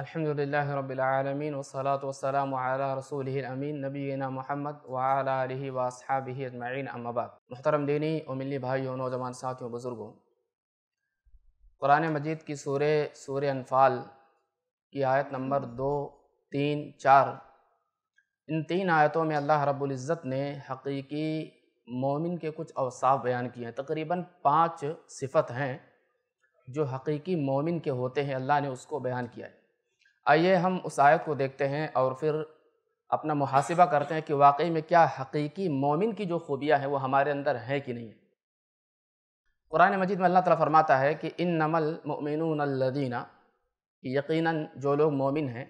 अल्हम्दुलिल्लाह रब्बिल आलमीन वसलात वसलाम आला रसूल अमीन नबीना मोहम्मद वाला वसहाबी अजमैन अम्माबाद मुहतरम दीनी और मिली भाइयों नौजवान साथियों बुज़ुर्गों कुरान मजीद की सूर सूर अनफाल की आयत नंबर दो तीन चार इन तीन आयतों में अल्लाह रब्ज़त ने हकीकी मोमिन के कुछ अवसाफ बयान किए हैं तकरीबन पाँच सिफत हैं जो हकीकी मोमिन के होते हैं अल्लाह ने उसको बयान किया है आइए हम उस आयत को देखते हैं और फिर अपना मुहासिबा करते हैं कि वाकई में क्या हकीकी मोमिन की जो खूबियाँ हैं वो हमारे अंदर हैं कि नहीं है कुरान मजीद में अल्लाह ताला फरमाता है कि इन नमल मोमिनदीना कि यकीनन जो लोग मोमिन हैं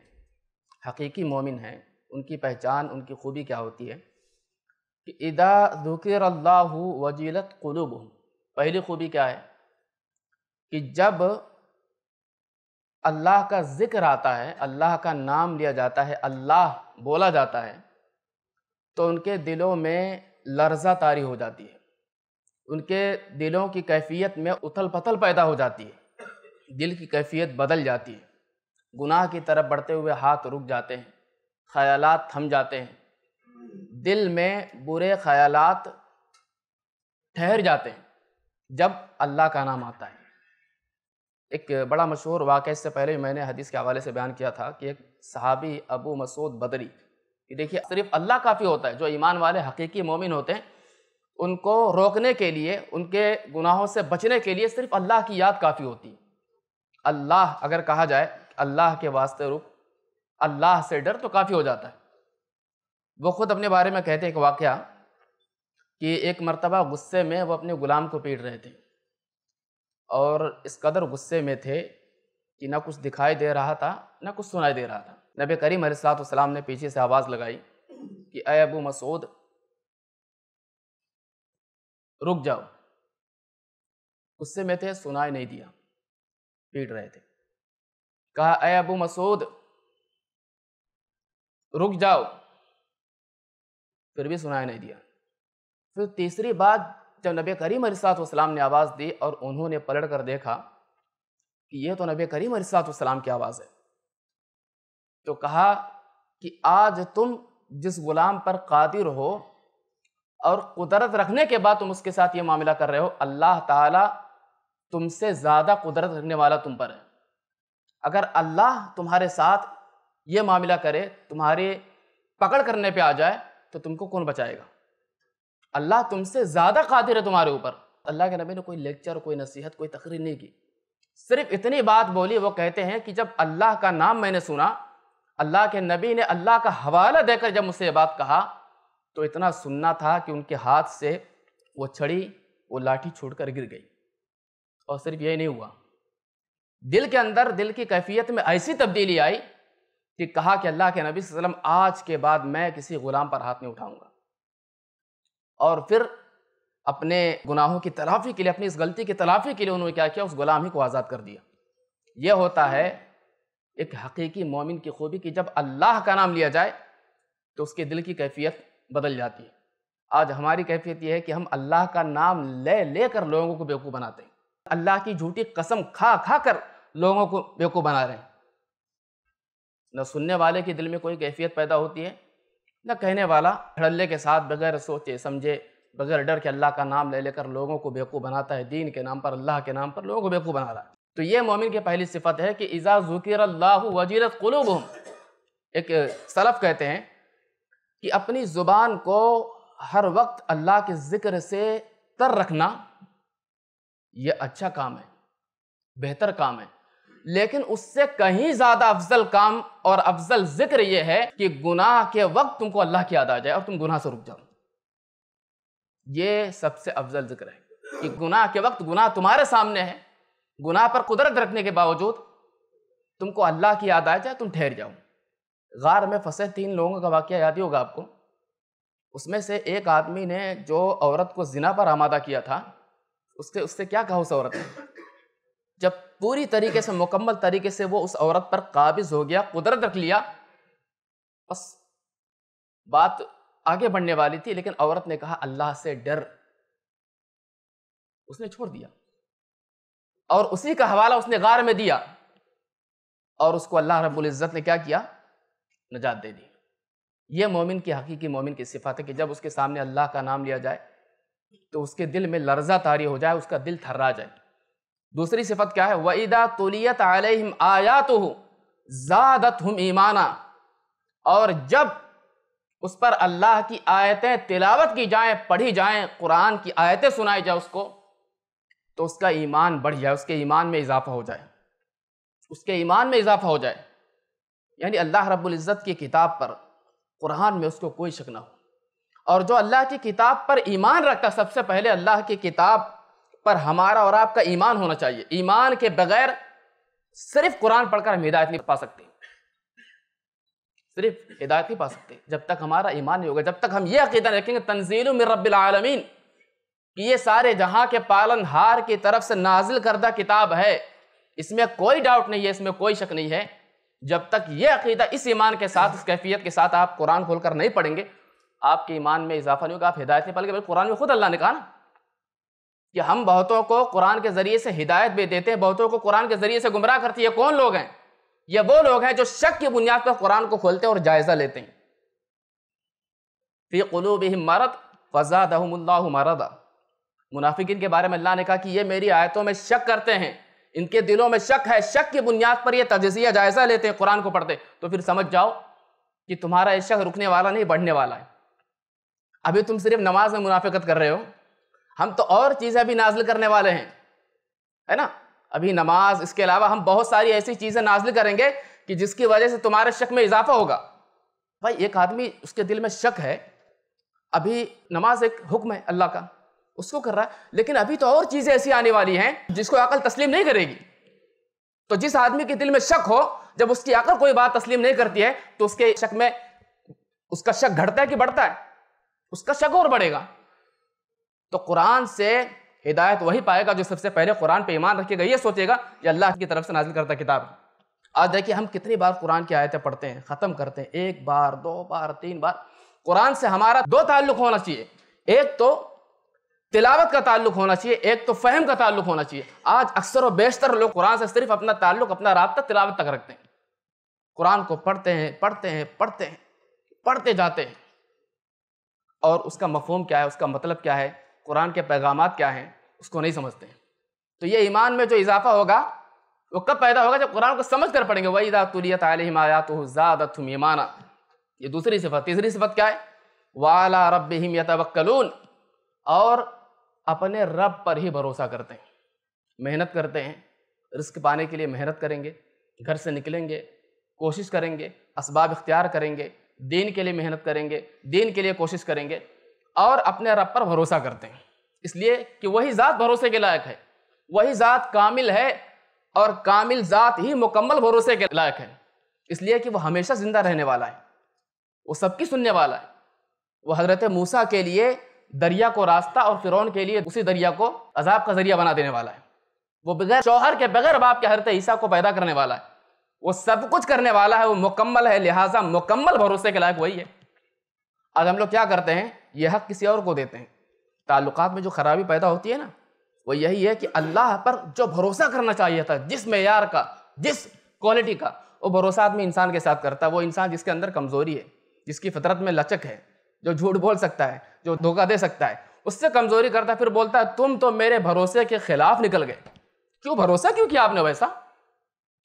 हकीकी मोमिन हैं उनकी पहचान उनकी खूबी क्या होती है कि इदा ज़ुकर वजीलत कलूब पहली खूबी क्या है कि जब अल्लाह का ज़िक्र आता है अल्लाह का नाम लिया जाता है अल्लाह बोला जाता है तो उनके दिलों में लर्जा तारी हो जाती है उनके दिलों की कैफियत में उथल पथल पैदा हो जाती है दिल की कैफियत बदल जाती है गुनाह की तरफ बढ़ते हुए हाथ रुक जाते हैं ख्याल थम जाते हैं दिल में बुरे ख्याल ठहर जाते हैं जब अल्लाह का नाम आता है एक बड़ा मशहूर वाक़ इससे पहले भी मैंने हदीस के हवाले से बयान किया था कि एक सहाबी अबू मसूद बदरी कि देखिए सिर्फ अल्लाह काफ़ी होता है जो ईमान वाले हकीकी मोमिन होते हैं उनको रोकने के लिए उनके गुनाहों से बचने के लिए सिर्फ अल्लाह की याद काफ़ी होती है अल्लाह अगर कहा जाए अल्लाह के वास्ते रुक अल्लाह से डर तो काफ़ी हो जाता है वो खुद अपने बारे में कहते एक वाक़ कि एक मरतबा गुस्से में वो अपने ग़ुलाम को पीट रहे थे और इस कदर गुस्से में थे कि ना कुछ दिखाई दे रहा था ना कुछ सुनाई दे रहा था नबी करीम सलाम ने पीछे से आवाज़ लगाई कि अय अबू मसूद रुक जाओ गुस्से में थे सुनाई नहीं दिया पीट रहे थे कहा अय अबू मसूद रुक जाओ फिर भी सुनाई नहीं दिया फिर तीसरी बात जब नबी करीम सलाम ने आवाज़ दी और उन्होंने पलट कर देखा कि ये तो नबी करीम सलाम की आवाज़ है तो कहा कि आज तुम जिस गुलाम पर कादिर हो और कुदरत रखने के बाद तुम उसके साथ ये मामला कर रहे हो अल्लाह ताला तुमसे ज़्यादा कुदरत रखने वाला तुम पर है अगर अल्लाह तुम्हारे साथ ये मामला करे तुम्हारे पकड़ करने पे आ जाए तो तुमको कौन बचाएगा अल्लाह तुमसे ज़्यादा कादिर है तुम्हारे ऊपर अल्लाह के नबी ने कोई लेक्चर कोई नसीहत कोई तकरीर नहीं की सिर्फ इतनी बात बोली वो कहते हैं कि जब अल्लाह का नाम मैंने सुना अल्लाह के नबी ने अल्लाह का हवाला देकर जब मुझसे ये बात कहा तो इतना सुनना था कि उनके हाथ से वो छड़ी वो लाठी छोड़कर गिर गई और सिर्फ यही नहीं हुआ दिल के अंदर दिल की कैफियत में ऐसी तब्दीली आई कि कहा कि अल्लाह के नबी वसल्लम आज के बाद मैं किसी ग़ुलाम पर हाथ नहीं उठाऊँगा और फिर अपने गुनाहों की तलाफ़ी के लिए अपनी इस गलती की तलाफ़ी के लिए उन्होंने क्या किया उस गुलामी को आज़ाद कर दिया यह होता है एक हकीकी मोमिन की खूबी कि जब अल्लाह का नाम लिया जाए तो उसके दिल की कैफियत बदल जाती है आज हमारी कैफियत यह है कि हम अल्लाह का नाम ले ले कर लोगों को बेवकूफ़ बनाते हैं अल्लाह की झूठी कसम खा खा कर लोगों को बेवकूफ़ बना रहे हैं न सुनने वाले के दिल में कोई कैफियत पैदा होती है न कहने वाला धड़ल्ले के साथ बगैर सोचे समझे बगैर डर के अल्लाह का नाम ले लेकर लोगों को बेवकूफ़ बनाता है दीन के नाम पर अल्लाह के नाम पर लोगों को बेवकूफ़ बना रहा है तो ये मोमिन की पहली सिफत है कि इज़ा ज़ुकिर अल्लाह वजीरत कलूब एक सलफ़ कहते हैं कि अपनी ज़ुबान को हर वक्त अल्लाह के ज़िक्र से तर रखना यह अच्छा काम है बेहतर काम है लेकिन उससे कहीं ज़्यादा अफजल काम और अफजल जिक्र यह है कि गुनाह के वक्त तुमको अल्लाह की याद आ जाए और तुम गुनाह से रुक जाओ ये सबसे अफजल जिक्र है कि गुनाह के वक्त गुनाह तुम्हारे सामने है गुनाह पर कुदरत रखने के बावजूद तुमको अल्लाह की याद आ जाए तुम ठहर जाओ गार में फंसे तीन लोगों का वाक्य याद ही होगा आपको उसमें से एक आदमी ने जो औरत को जिना पर आमादा किया था उसके उससे क्या कहा उस औरत ने जब पूरी तरीके से मुकम्मल तरीके से वो उस औरत पर काबिज हो गया कुदरत रख लिया बस बात आगे बढ़ने वाली थी लेकिन औरत ने कहा अल्लाह से डर उसने छोड़ दिया और उसी का हवाला उसने गार में दिया और उसको अल्लाह रब्बुल इज़्ज़त ने क्या किया नजात दे दी ये मोमिन की हकीकी मोमिन की सिफात है कि जब उसके सामने अल्लाह का नाम लिया जाए तो उसके दिल में लर्जा तारी हो जाए उसका दिल थर्रा जाए दूसरी सिफत क्या है वईदा तुलियत आलिम तो ज़ादत हम ईमाना और जब उस पर अल्लाह की आयतें तिलावत की जाए पढ़ी जाए कुरान की आयतें सुनाई जाए उसको तो उसका ईमान बढ़ जाए उसके ईमान में इजाफा हो जाए उसके ईमान में इजाफा हो जाए यानी अल्लाह रब्ज़त की किताब पर कुरान में उसको कोई शक ना हो और जो अल्लाह की किताब पर ईमान रखता सबसे पहले अल्लाह की किताब पर हमारा और आपका ईमान होना चाहिए ईमान के बगैर सिर्फ कुरान पढ़कर हम हिदायत नहीं पा सकते सिर्फ हिदायत नहीं पा सकते जब तक हमारा ईमान नहीं होगा जब तक हम ये अकीदा रखेंगे तंजील में रबालमीन कि ये सारे जहाँ के पालन हार की तरफ से नाजिल करदा किताब है इसमें कोई डाउट नहीं है इसमें कोई शक नहीं है जब तक ये अकीदा इस ईमान के साथ इस कैफियत के साथ आप कुरान खोलकर नहीं पढ़ेंगे आपके ईमान में इजाफा नहीं होगा आप हिदायत नहीं पालेंगे कुरान में खुद अल्लाह ने कहा ना कि हम बहुतों को कुरान के ज़रिए से हिदायत भी देते हैं बहुतों को कुरान के ज़रिए से गुमराह करती है कौन लोग हैं ये वो लोग हैं जो शक की बुनियाद पर कुरान को खोलते हैं और जायज़ा लेते हैं फ़ी कलूब मरद फ़जादहमल्ला मुनाफिकिन के बारे में अल्लाह ने कहा कि ये मेरी आयतों में शक करते हैं इनके दिलों में शक है शक की बुनियाद पर यह तजिया जायज़ा लेते हैं कुरान को पढ़ते तो फिर समझ जाओ कि तुम्हारा ये शक रुकने वाला नहीं बढ़ने वाला है अभी तुम सिर्फ नमाज में मुनाफिकत कर रहे हो हम तो और चीज़ें भी नाजिल करने वाले हैं है ना अभी नमाज इसके अलावा हम बहुत सारी ऐसी चीज़ें नाजिल करेंगे कि जिसकी वजह से तुम्हारे शक में इजाफा होगा भाई एक आदमी उसके दिल में शक है अभी नमाज एक हुक्म है अल्लाह का उसको कर रहा है लेकिन अभी तो और चीज़ें ऐसी आने वाली हैं जिसको अकल तस्लीम नहीं करेगी तो जिस आदमी के दिल में शक हो जब उसकी अकल कोई बात तस्लीम नहीं करती है तो उसके शक में उसका शक घटता है कि बढ़ता है उसका शक और बढ़ेगा तो कुरान से हिदायत वही पाएगा जो सबसे पहले कुरान पे ईमान रखेगा ये सोचेगा कि अल्लाह की तरफ से नाजिल करता किताब आज देखिए हम कितनी बार कुरान की आयतें पढ़ते हैं ख़त्म करते हैं एक बार दो बार तीन बार कुरान से हमारा दो ताल्लुक होना चाहिए एक तो तिलावत का ताल्लुक होना चाहिए एक तो फहम का ताल्लुक होना चाहिए आज अक्सर व बेशतर लोग कुरान से सिर्फ अपना ताल्लुक अपना रबता तिलावत तक रखते हैं कुरान को पढ़ते हैं पढ़ते हैं पढ़ते हैं पढ़ते जाते हैं और उसका मफहम क्या है उसका मतलब क्या है कुरान के पैगाम क्या हैं उसको नहीं समझते तो ये ईमान में जो इजाफा होगा वो कब पैदा होगा जब कुरान को समझ कर पढ़ेंगे वही तुलियत ज़्यादा तुम ईमाना ये दूसरी सिफत तीसरी सिफत क्या है वाला रब हिम यतवक्लून और अपने रब पर ही भरोसा करते हैं मेहनत करते हैं रिस्क पाने के लिए मेहनत करेंगे घर से निकलेंगे कोशिश करेंगे इसबाब इख्तियार करेंगे दीन के लिए मेहनत करेंगे दीन के लिए कोशिश करेंगे और अपने रब पर भरोसा करते हैं इसलिए कि वही ज़ात भरोसे के लायक है वही ज़ात कामिल है और कामिल ज़ात ही मुकम्मल भरोसे के लायक है इसलिए कि वह हमेशा ज़िंदा रहने वाला है वो सबकी सुनने वाला है वह हज़रत मूसा के लिए दरिया को रास्ता और फिरौन के लिए उसी दरिया को अजाब का ज़रिया बना देने वाला है वो बगैर शौहर के बगैर बाप के हरत ईसा को पैदा करने वाला है वो सब कुछ करने वाला है वो मुकम्मल है लिहाजा मुकम्मल भरोसे के लायक वही है आज हम लोग क्या करते हैं यह हक किसी और को देते हैं ताल्लुक में जो खराबी पैदा होती है ना वो यही है कि अल्लाह पर जो भरोसा करना चाहिए था जिस मैार का जिस क्वालिटी का वो भरोसा आदमी इंसान के साथ करता है वो इंसान जिसके अंदर कमज़ोरी है जिसकी फितरत में लचक है जो झूठ बोल सकता है जो धोखा दे सकता है उससे कमज़ोरी करता है फिर बोलता है तुम तो मेरे भरोसे के खिलाफ निकल गए क्यों भरोसा क्यों किया आपने वैसा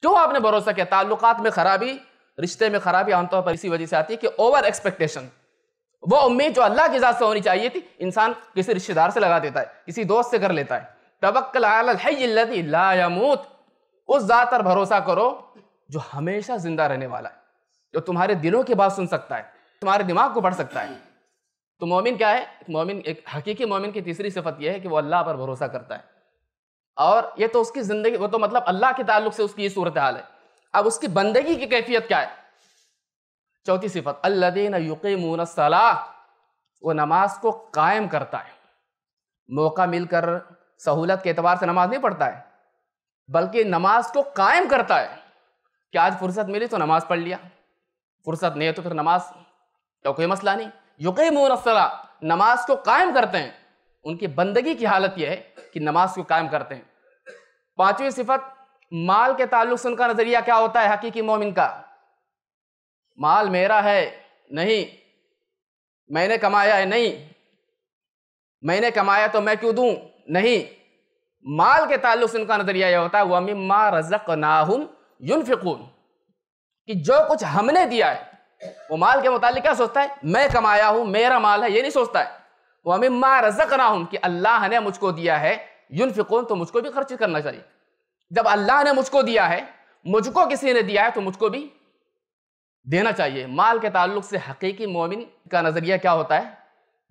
क्यों आपने भरोसा किया ताल्लुक में खराबी रिश्ते में खराबी आमतौर पर इसी वजह से आती है कि ओवर एक्सपेक्टेशन वो उम्मीद जो अल्लाह की ज़ात से होनी चाहिए थी इंसान किसी रिश्तेदार से लगा देता है किसी दोस्त से कर लेता है तबक्लमूत उस ज़ात पर भरोसा करो जो हमेशा ज़िंदा रहने वाला है जो तुम्हारे दिलों की बात सुन सकता है तुम्हारे दिमाग को पढ़ सकता है तो मोमिन क्या है मोमिन एक हकीकी मोमिन की तीसरी सिफत यह है कि वो अल्लाह पर भरोसा करता है और ये तो उसकी ज़िंदगी वो तो मतलब अल्लाह के ताल्लुक से उसकी ये सूरत हाल है अब उसकी बंदगी की कैफियत क्या है चौथी सिफत अल्लदीन युकीमून सलाह वो नमाज को कायम करता है मौका मिलकर सहूलत के एतबार से नमाज नहीं पढ़ता है बल्कि नमाज को कायम करता है कि आज फुर्सत मिली तो नमाज पढ़ लिया फुर्सत नहीं है तो फिर नमाज तो कोई मसला नहीं युकीमून सलाह नमाज को कायम करते हैं उनकी बंदगी की हालत यह है कि नमाज को कायम करते हैं पांचवी सिफत माल के ताल्लुक से उनका नज़रिया क्या होता है हकीकी मोमिन का माल मेरा है नहीं मैंने कमाया है नहीं मैंने कमाया तो मैं क्यों दूं नहीं माल के ताल्लुक से उनका नजरिया यह होता है वमी मम्मा रजक नाहम यूनफिकून कि जो कुछ हमने दिया है वो माल के मुतालिक क्या सोचता है मैं कमाया हूं मेरा माल है ये नहीं सोचता है वह मम्मा रजक नाहम कि अल्लाह ने मुझको दिया है यूनफिकून तो मुझको भी खर्च करना चाहिए जब अल्लाह ने मुझको दिया है मुझको किसी ने दिया है तो मुझको भी देना चाहिए माल के ताल्लुक से हकीकी मोमिन का नज़रिया क्या होता है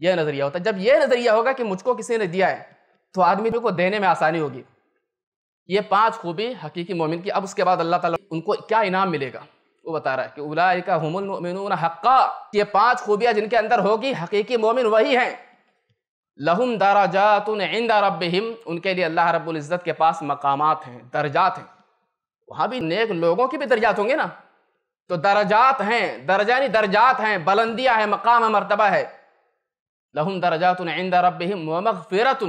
यह नज़रिया होता है जब यह नज़रिया होगा कि मुझको किसी ने दिया है तो आदमी को देने में आसानी होगी ये पांच खूबी हकीकी मोमिन की अब उसके बाद अल्लाह ताला उनको क्या इनाम मिलेगा वो बता रहा है कि उलाई का हमन हक्का ये पांच खूबियाँ जिनके अंदर होगी हकीकी मोमिन वही हैं लहुम जातुन इंदा रबहिम उनके लिए अल्लाह रब्बुल इज़्ज़त के पास मकामात हैं दर्जात हैं वहाँ भी नेक लोगों के भी दर्जात होंगे ना तो दर्जात हैं दर्जा नहीं दर्जात हैं बुलंदियाँ हैं मकाम है मरतबा है लहुम दर्जात इंद रब मगफ़िरत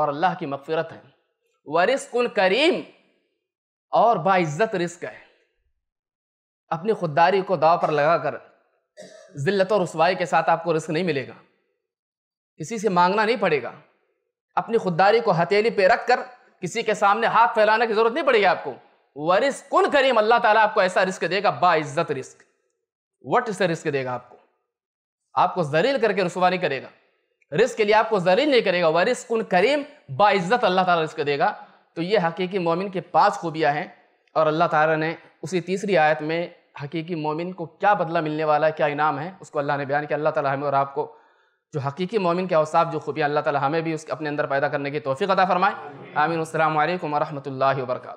और अल्लाह की मगफ़िरत है व रिस्क करीम और बाज़्ज़त रिस्क है अपनी खुददारी को दाव पर लगा कर ज़िल्लत और रसवाई के साथ आपको रिस्क नहीं मिलेगा किसी से मांगना नहीं पड़ेगा अपनी खुददारी को हथेली पे रख कर किसी के सामने हाथ फैलाने की ज़रूरत नहीं पड़ेगी आपको वरिस कुन करीम अल्लाह ताला आपको ऐसा रिस्क देगा बाइज्जत रिस्क वट से रिस्क देगा आपको आपको जलील करके रसवा नहीं करेगा रिस्क के लिए आपको जलील नहीं करेगा वरिस कुन करीम बाइज्जत अल्लाह ताला रिस्क देगा तो ये हकीकी मोमिन के पास खूबियाँ हैं और अल्लाह ताला ने उसी तीसरी आयत में हकीकी मोमिन को क्या बदला मिलने वाला है क्या इनाम है उसको अल्लाह ने बयान किया अल्लाह ताला हमें और आपको जो हकीकी मोमिन के अवसाफ जो खूबियाँ अल्लाह ताला हमें भी उसके अपने अंदर पैदा करने की तोफ़ी अदा फरमाए आमीन असल वरहमल वर्का